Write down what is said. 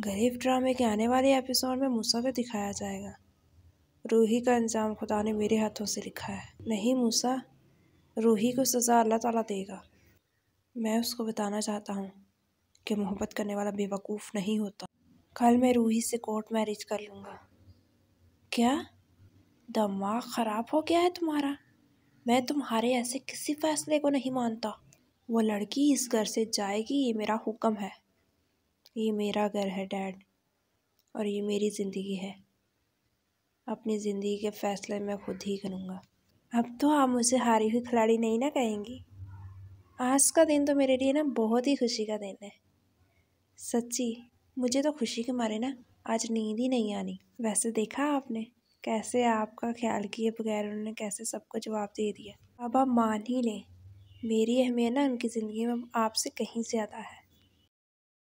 गरीब ड्रामे के आने वाले एपिसोड में मूसा को दिखाया जाएगा रूही का इंजाम खुदा ने मेरे हाथों से लिखा है नहीं मूसा रूही को सज़ा अल्लाह ताला देगा मैं उसको बताना चाहता हूँ कि मोहब्बत करने वाला बेवकूफ़ नहीं होता कल मैं रूही से कोर्ट मैरिज कर लूँगा क्या दिमाग ख़राब हो गया है तुम्हारा मैं तुम्हारे ऐसे किसी फैसले को नहीं मानता वो लड़की इस घर से जाएगी ये मेरा हुक्म है ये मेरा घर है डैड और ये मेरी ज़िंदगी है अपनी ज़िंदगी के फ़ैसले मैं खुद ही करूँगा अब तो आप मुझे हारी हुई खिलाड़ी नहीं ना कहेंगी आज का दिन तो मेरे लिए ना बहुत ही खुशी का दिन है सच्ची मुझे तो खुशी के मारे ना आज नींद ही नहीं आनी वैसे देखा आपने कैसे आपका ख्याल किए बगैर उन्होंने कैसे सबको जवाब दे दिया अब आप मान ही लें मेरी अहमियत ना उनकी ज़िंदगी में आपसे कहीं ज़्यादा है